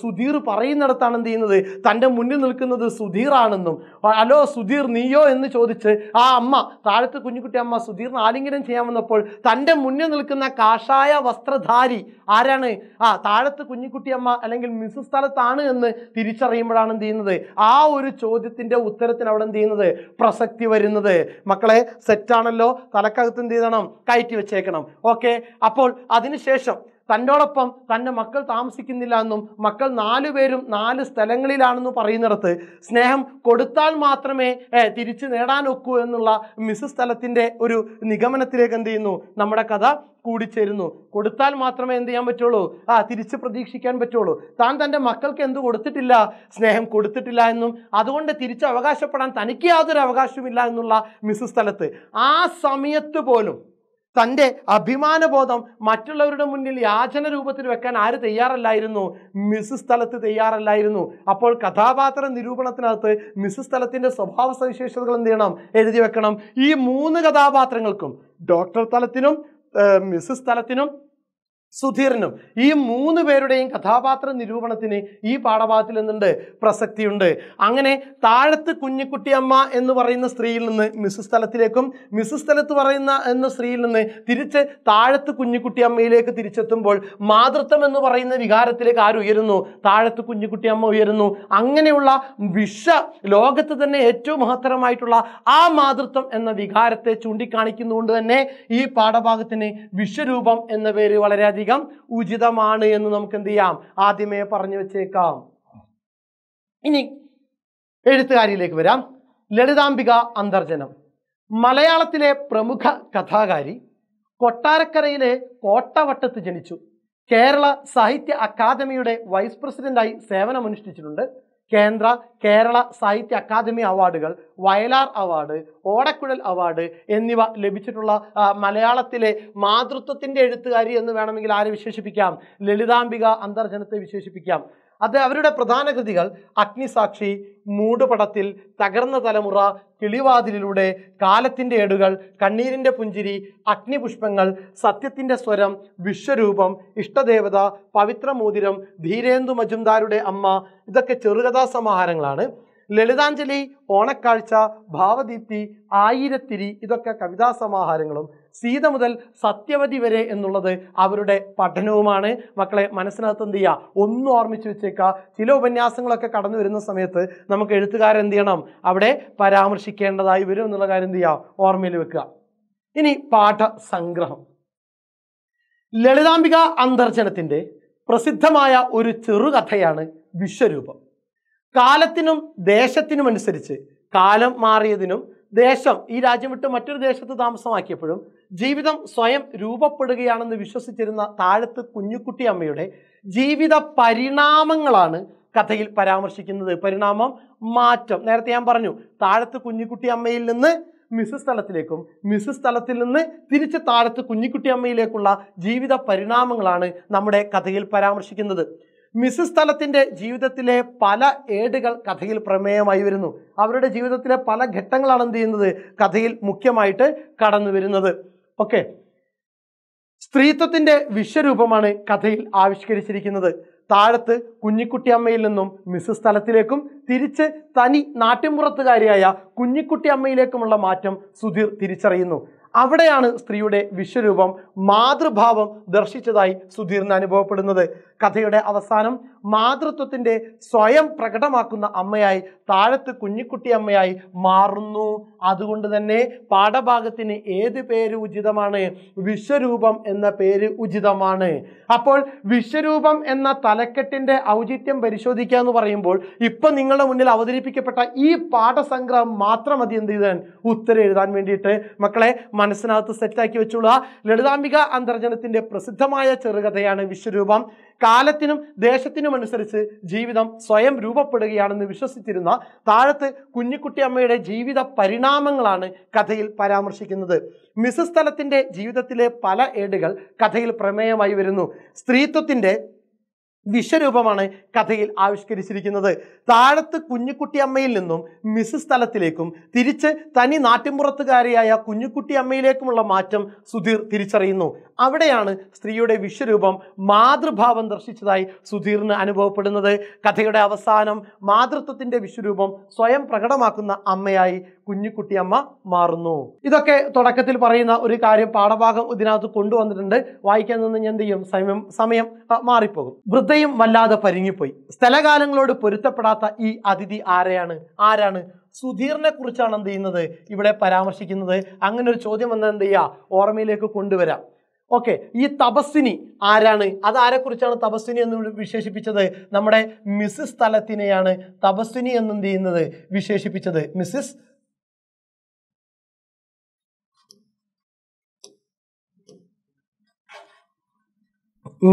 സുധീർ പറയുന്നിടത്താണ് എന്ത് ചെയ്യുന്നത് തൻ്റെ മുന്നിൽ നിൽക്കുന്നത് സുധീറാണെന്നും ഹലോ സുധീർ നീയോ എന്ന് ചോദിച്ച് ആ അമ്മ താഴത്ത് കുഞ്ഞുകുട്ടി അമ്മ സുധീറിന് ആലിംഗനം ചെയ്യാൻ വന്നപ്പോൾ തൻ്റെ മുന്നിൽ നിൽക്കുന്ന കാഷായ വസ്ത്രധാരി ആരാണ് ആ താഴത്ത് കുഞ്ഞിക്കുട്ടി അമ്മ അല്ലെങ്കിൽ മിസ്സ് സ്ഥലത്താണ് എന്ന് തിരിച്ചറിയുമ്പോഴാണ് എന്ത് ചെയ്യുന്നത് ആ ഒരു ചോദ്യത്തിൻ്റെ ഉത്തരത്തിന് അവിടെ എന്ത് ചെയ്യുന്നത് പ്രസക്തി വരുന്നത് മക്കളെ സെറ്റാണല്ലോ തലക്കകത്ത് എന്ത് ചെയ്യണം കയറ്റി വെച്ചേക്കണം ഓക്കെ അപ്പോൾ അതിനുശേഷം തൻ്റോടൊപ്പം തൻ്റെ മക്കൾ താമസിക്കുന്നില്ല എന്നും മക്കൾ നാലു പേരും നാല് സ്ഥലങ്ങളിലാണെന്നും പറയുന്നിടത്ത് സ്നേഹം കൊടുത്താൽ മാത്രമേ തിരിച്ചു നേടാൻ ഒക്കൂ എന്നുള്ള മിസ്സ് തലത്തിൻ്റെ ഒരു നിഗമനത്തിലേക്ക് എന്ത് ചെയ്യുന്നു നമ്മുടെ കഥ കൂടിച്ചേരുന്നു കൊടുത്താൽ മാത്രമേ എന്ത് ചെയ്യാൻ പറ്റുള്ളൂ ആ തിരിച്ച് പ്രതീക്ഷിക്കാൻ പറ്റുള്ളൂ താൻ തൻ്റെ മക്കൾക്ക് എന്ത് കൊടുത്തിട്ടില്ല സ്നേഹം കൊടുത്തിട്ടില്ല എന്നും അതുകൊണ്ട് തിരിച്ച് അവകാശപ്പെടാൻ തനിക്ക് യാതൊരു അവകാശമില്ല എന്നുള്ള മിസ്സ് സ്ഥലത്ത് ആ സമയത്ത് പോലും തൻ്റെ അഭിമാനബോധം മറ്റുള്ളവരുടെ മുന്നിൽ യാചന രൂപത്തിൽ വെക്കാൻ ആര് തയ്യാറല്ലായിരുന്നു മിസ് സ്ഥലത്ത് തയ്യാറല്ലായിരുന്നു അപ്പോൾ കഥാപാത്ര നിരൂപണത്തിനകത്ത് മിസ് സ്ഥലത്തിൻ്റെ സ്വഭാവ സവിശേഷതകൾ എന്ത് ചെയ്യണം എഴുതി വെക്കണം ഈ മൂന്ന് കഥാപാത്രങ്ങൾക്കും ഡോക്ടർ തലത്തിനും മിസ് സ്ഥലത്തിനും സുധീറിനും ഈ മൂന്ന് പേരുടെയും കഥാപാത്ര നിരൂപണത്തിന് ഈ പാഠഭാഗത്തിൽ നിന്നുണ്ട് പ്രസക്തിയുണ്ട് അങ്ങനെ താഴത്ത് കുഞ്ഞിക്കുട്ടിയമ്മ എന്ന് പറയുന്ന സ്ത്രീയിൽ നിന്ന് മിസ്സ് സ്ഥലത്തിലേക്കും മിസ്സ് സ്ഥലത്ത് പറയുന്ന എന്ന സ്ത്രീയിൽ നിന്ന് തിരിച്ച് താഴത്ത് കുഞ്ഞിക്കുട്ടിയമ്മയിലേക്ക് തിരിച്ചെത്തുമ്പോൾ മാതൃത്വം എന്ന് പറയുന്ന വികാരത്തിലേക്ക് ആരുയരുന്നു താഴത്ത് കുഞ്ഞിക്കുട്ടിയമ്മ ഉയരുന്നു അങ്ങനെയുള്ള വിഷ ലോകത്ത് തന്നെ ഏറ്റവും മഹത്തരമായിട്ടുള്ള ആ മാതൃത്വം എന്ന വികാരത്തെ ചൂണ്ടിക്കാണിക്കുന്നതുകൊണ്ട് തന്നെ ഈ പാഠഭാഗത്തിന് വിശ്വരൂപം എന്ന പേര് വളരെ വളരെയധികം ഉചിതമാണ് എന്ന് നമുക്ക് എന്ത് ചെയ്യാം ആദ്യമേ പറഞ്ഞു വെച്ചേക്കാം ഇനി എഴുത്തുകാരിയിലേക്ക് വരാം ലളിതാംബിക അന്തർജനം മലയാളത്തിലെ പ്രമുഖ കഥാകാരി കൊട്ടാരക്കരയിലെ കോട്ടവട്ടത്ത് ജനിച്ചു കേരള സാഹിത്യ അക്കാദമിയുടെ വൈസ് പ്രസിഡന്റായി സേവനമനുഷ്ഠിച്ചിട്ടുണ്ട് കേന്ദ്ര കേരള സാഹിത്യ അക്കാദമി അവാർഡുകൾ വയലാർ അവാർഡ് ഓടക്കുഴൽ അവാർഡ് എന്നിവ ലഭിച്ചിട്ടുള്ള മലയാളത്തിലെ മാതൃത്വത്തിൻ്റെ എഴുത്തുകാരി എന്ന് വേണമെങ്കിൽ ആരെ വിശേഷിപ്പിക്കാം ലളിതാംബിക അന്തർജനത്തെ വിശേഷിപ്പിക്കാം അത് അവരുടെ പ്രധാന കൃതികൾ അഗ്നിസാക്ഷി മൂടുപടത്തിൽ തകർന്ന തലമുറ കിളിവാതിലിലൂടെ കാലത്തിൻ്റെ ഏടുകൾ കണ്ണീരിൻ്റെ പുഞ്ചിരി അഗ്നിപുഷ്പങ്ങൾ സത്യത്തിൻ്റെ സ്വരം വിശ്വരൂപം ഇഷ്ടദേവത പവിത്രമോതിരം ധീരേന്ദു മജുംദാരുടെ അമ്മ ഇതൊക്കെ ചെറുകഥാ സമാഹാരങ്ങളാണ് ലളിതാഞ്ജലി ഓണക്കാഴ്ച ഭാവദീപ്തി ആയിരത്തിരി ഇതൊക്കെ കവിതാ സമാഹാരങ്ങളും സീത മുതൽ സത്യവതി വരെ എന്നുള്ളത് അവരുടെ പഠനവുമാണ് മക്കളെ മനസ്സിനകത്ത് എന്ത് ചെയ്യുക ഒന്നും ഓർമ്മിച്ച് വെച്ചേക്കുക ചില ഉപന്യാസങ്ങളൊക്കെ കടന്നു വരുന്ന സമയത്ത് നമുക്ക് എന്ത് ചെയ്യണം അവിടെ പരാമർശിക്കേണ്ടതായി വരും എന്നുള്ള കാര്യം എന്ത് ചെയ്യുക ഓർമ്മയിൽ വെക്കുക ഇനി പാഠസംഗ്രഹം ലളിതാംബിക അന്തർജനത്തിൻ്റെ പ്രസിദ്ധമായ ഒരു ചെറുകഥയാണ് വിശ്വരൂപം കാലത്തിനും ദേശത്തിനും അനുസരിച്ച് കാലം മാറിയതിനും ദേശം ഈ രാജ്യം വിട്ട് മറ്റൊരു ദേശത്ത് താമസമാക്കിയപ്പോഴും ജീവിതം സ്വയം രൂപപ്പെടുകയാണെന്ന് വിശ്വസിച്ചിരുന്ന താഴത്ത് കുഞ്ഞുകുട്ടി അമ്മയുടെ ജീവിത പരിണാമങ്ങളാണ് കഥയിൽ പരാമർശിക്കുന്നത് പരിണാമം മാറ്റം നേരത്തെ ഞാൻ പറഞ്ഞു താഴത്ത് കുഞ്ഞിക്കുട്ടി അമ്മയിൽ നിന്ന് മിസ് തലത്തിലേക്കും മിസ് തലത്തിൽ നിന്ന് തിരിച്ച് താഴത്ത് കുഞ്ഞിക്കുട്ടി അമ്മയിലേക്കുള്ള ജീവിത പരിണാമങ്ങളാണ് നമ്മുടെ കഥയിൽ പരാമർശിക്കുന്നത് മിസ് സ്ഥലത്തിൻ്റെ ജീവിതത്തിലെ പല ഏടുകൾ കഥയിൽ പ്രമേയമായി വരുന്നു അവരുടെ ജീവിതത്തിലെ പല ഘട്ടങ്ങളാണ് എന്ത് ചെയ്യുന്നത് കഥയിൽ മുഖ്യമായിട്ട് കടന്നു വരുന്നത് ഓക്കെ സ്ത്രീത്വത്തിന്റെ വിശ്വരൂപമാണ് കഥയിൽ ആവിഷ്കരിച്ചിരിക്കുന്നത് താഴത്ത് കുഞ്ഞിക്കുട്ടിയമ്മയിൽ നിന്നും മിസ് സ്ഥലത്തിലേക്കും തിരിച്ച് തനി നാട്ടിൻപുറത്തുകാരിയായ കുഞ്ഞിക്കുട്ടിയമ്മയിലേക്കുമുള്ള മാറ്റം സുധീർ തിരിച്ചറിയുന്നു അവിടെയാണ് സ്ത്രീയുടെ വിശ്വരൂപം മാതൃഭാവം ദർശിച്ചതായി സുധീറിന് അനുഭവപ്പെടുന്നത് കഥയുടെ അവസാനം മാതൃത്വത്തിൻ്റെ സ്വയം പ്രകടമാക്കുന്ന അമ്മയായി താഴത്ത് കുഞ്ഞിക്കുട്ടി അമ്മയായി മാറുന്നു അതുകൊണ്ട് തന്നെ പാഠഭാഗത്തിന് ഏത് പേര് ഉചിതമാണ് വിശ്വരൂപം എന്ന പേര് ഉചിതമാണ് അപ്പോൾ വിശ്വരൂപം എന്ന തലക്കെട്ടിൻ്റെ ഔചിത്യം പരിശോധിക്കുക എന്ന് പറയുമ്പോൾ ഇപ്പം നിങ്ങളുടെ മുന്നിൽ അവതരിപ്പിക്കപ്പെട്ട ഈ പാഠസംഗ്രഹം മാത്രം മതി എന്ത് ചെയ്താൽ ഉത്തരം എഴുതാൻ വേണ്ടിയിട്ട് മക്കളെ മനസ്സിനകത്ത് സെറ്റാക്കി വെച്ചുള്ള ലളിതാംബിക അന്തർജനത്തിന്റെ പ്രസിദ്ധമായ ചെറുകഥയാണ് വിശ്വരൂപം കാലത്തിനും ദേശത്തിനും അനുസരിച്ച് ജീവിതം സ്വയം രൂപപ്പെടുകയാണെന്ന് വിശ്വസിച്ചിരുന്ന താഴത്ത് കുഞ്ഞിക്കുട്ടിയമ്മയുടെ ജീവിത പരിണാമങ്ങളാണ് കഥയിൽ പരാമർശിക്കുന്നത് മിസസ് തലത്തിൻ്റെ ജീവിതത്തിലെ പല ഏടുകൾ കഥയിൽ പ്രമേയമായി വരുന്നു സ്ത്രീത്വത്തിൻ്റെ വിശ്വരൂപമാണ് കഥയിൽ ആവിഷ്കരിച്ചിരിക്കുന്നത് താഴത്ത് കുഞ്ഞിക്കുട്ടിയമ്മയിൽ നിന്നും മിസ്സ് തലത്തിലേക്കും തിരിച്ച് തനി നാട്ടിൻപുറത്തുകാരിയായ കുഞ്ഞിക്കുട്ടിയമ്മയിലേക്കുമുള്ള മാറ്റം സുധീർ തിരിച്ചറിയുന്നു അവിടെയാണ് സ്ത്രീയുടെ വിശ്വരൂപം മാതൃഭാവം ദർശിച്ചതായി സുധീറിന് അനുഭവപ്പെടുന്നത് കഥയുടെ അവസാനം മാതൃത്വത്തിൻ്റെ വിശ്വരൂപം സ്വയം പ്രകടമാക്കുന്ന അമ്മയായി കുഞ്ഞിക്കുട്ടിയമ്മ മാറുന്നു ഇതൊക്കെ തുടക്കത്തിൽ പറയുന്ന ഒരു കാര്യം പാഠഭാഗം ഇതിനകത്ത് കൊണ്ടുവന്നിട്ടുണ്ട് വായിക്കാൻ നിന്ന് ഞാൻ എന്ത് ചെയ്യും സമയം സമയം മാറിപ്പോകും വൃദ്ധ ഇത്രയും വല്ലാതെ പരിങ്ങിപ്പോയി സ്ഥലകാലങ്ങളോട് പൊരുത്തപ്പെടാത്ത ഈ അതിഥി ആരെയാണ് ആരാണ് സുധീറിനെ കുറിച്ചാണ് എന്ത് ചെയ്യുന്നത് ഇവിടെ പരാമർശിക്കുന്നത് അങ്ങനെ ഒരു ചോദ്യം വന്നാൽ എന്ത് ചെയ്യുക ഓർമ്മയിലേക്ക് കൊണ്ടുവരാം ഓക്കെ ഈ തപസ്വിനി ആരാണ് അത് ആരെക്കുറിച്ചാണ് തപസ്വിനി എന്ന് വിശേഷിപ്പിച്ചത് നമ്മുടെ മിസ്സിസ് തലത്തിനെയാണ് തപസ്വിനി എന്ന് എന്ത് ചെയ്യുന്നത് വിശേഷിപ്പിച്ചത് മിസ്സിസ്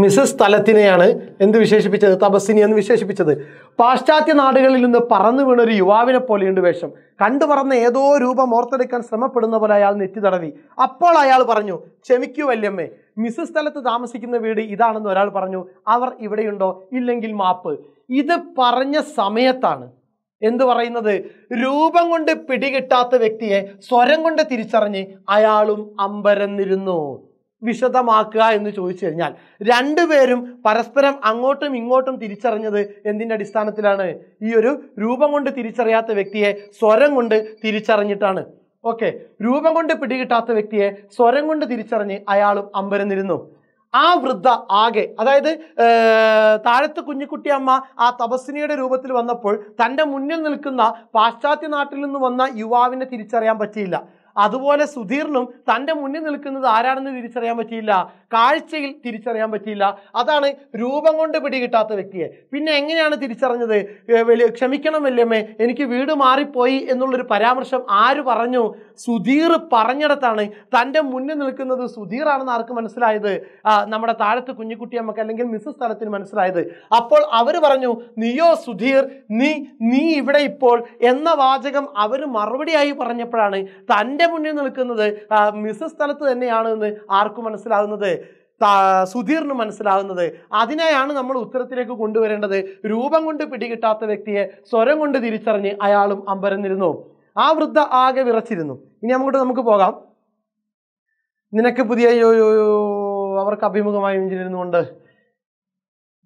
മിസസ് സ്ഥലത്തിനെയാണ് എന്ത് വിശേഷിപ്പിച്ചത് തപസ്സിനി എന്ന് വിശേഷിപ്പിച്ചത് പാശ്ചാത്യ നാടുകളിൽ നിന്ന് പറന്നു വീണ ഒരു യുവാവിനെ പോലെയുണ്ട് വേഷം കണ്ടു പറന്ന ഏതോ രൂപം ഓർത്തെടുക്കാൻ ശ്രമപ്പെടുന്ന പോലെ അയാൾ നെറ്റി തടവി അപ്പോൾ അയാൾ പറഞ്ഞു ക്ഷമിക്കൂ വല്യമ്മേ മിസ് സ്ഥലത്ത് താമസിക്കുന്ന വീട് ഇതാണെന്ന് ഒരാൾ പറഞ്ഞു അവർ ഇവിടെയുണ്ടോ ഇല്ലെങ്കിൽ മാപ്പ് ഇത് പറഞ്ഞ സമയത്താണ് എന്ത് പറയുന്നത് രൂപം കൊണ്ട് പിടികിട്ടാത്ത വ്യക്തിയെ സ്വരം കൊണ്ട് തിരിച്ചറിഞ്ഞ് അയാളും അമ്പരന്നിരുന്നു വിശദമാക്കുക എന്ന് ചോദിച്ചു കഴിഞ്ഞാൽ രണ്ടുപേരും പരസ്പരം അങ്ങോട്ടും ഇങ്ങോട്ടും തിരിച്ചറിഞ്ഞത് എന്തിൻ്റെ അടിസ്ഥാനത്തിലാണ് ഈ ഒരു രൂപം കൊണ്ട് തിരിച്ചറിയാത്ത വ്യക്തിയെ സ്വരം കൊണ്ട് തിരിച്ചറിഞ്ഞിട്ടാണ് ഓക്കെ രൂപം കൊണ്ട് പിടികിട്ടാത്ത വ്യക്തിയെ സ്വരം കൊണ്ട് തിരിച്ചറിഞ്ഞ് അയാളും അമ്പരന്നിരുന്നു ആ വൃദ്ധ ആകെ അതായത് താഴത്ത് കുഞ്ഞിക്കുട്ടിയമ്മ അമ്മ ആ തപസ്വിനിയുടെ രൂപത്തിൽ വന്നപ്പോൾ തൻ്റെ മുന്നിൽ നിൽക്കുന്ന പാശ്ചാത്യ നാട്ടിൽ നിന്ന് വന്ന യുവാവിനെ തിരിച്ചറിയാൻ പറ്റിയില്ല അതുപോലെ സുധീറിനും തൻ്റെ മുന്നിൽ നിൽക്കുന്നത് ആരാണെന്ന് തിരിച്ചറിയാൻ പറ്റിയില്ല കാഴ്ചയിൽ തിരിച്ചറിയാൻ പറ്റിയില്ല അതാണ് രൂപം കൊണ്ട് പിടികിട്ടാത്ത വ്യക്തിയെ പിന്നെ എങ്ങനെയാണ് തിരിച്ചറിഞ്ഞത് ക്ഷമിക്കണം വല്യമ്മേ എനിക്ക് വീട് മാറിപ്പോയി എന്നുള്ളൊരു പരാമർശം ആര് പറഞ്ഞു സുധീർ പറഞ്ഞിടത്താണ് തൻ്റെ മുന്നിൽ നിൽക്കുന്നത് സുധീറാണെന്ന് ആർക്ക് മനസ്സിലായത് നമ്മുടെ താഴത്ത് കുഞ്ഞിക്കുട്ടിയമ്മക്ക് അല്ലെങ്കിൽ മിസ് സ്ഥലത്തിന് മനസ്സിലായത് അപ്പോൾ അവർ പറഞ്ഞു നീയോ സുധീർ നീ നീ ഇവിടെ ഇപ്പോൾ എന്ന വാചകം അവർ മറുപടിയായി പറഞ്ഞപ്പോഴാണ് തൻ്റെ എൻ്റെ മുന്നിൽ നിൽക്കുന്നത് മിസ് സ്ഥലത്ത് തന്നെയാണ് എന്ന് ആർക്കും മനസ്സിലാവുന്നത് സുധീറിന് മനസ്സിലാവുന്നത് അതിനെയാണ് നമ്മൾ ഉത്തരത്തിലേക്ക് കൊണ്ടുവരേണ്ടത് രൂപം കൊണ്ട് പിടികിട്ടാത്ത വ്യക്തിയെ സ്വരം കൊണ്ട് തിരിച്ചറിഞ്ഞ് അയാളും അമ്പരന്നിരുന്നു ആ വൃദ്ധ ആകെ വിറച്ചിരുന്നു ഇനി അങ്ങോട്ട് നമുക്ക് പോകാം നിനക്ക് പുതിയ അവർക്ക് അഭിമുഖമായി എഞ്ചിനിരുന്നുകൊണ്ട്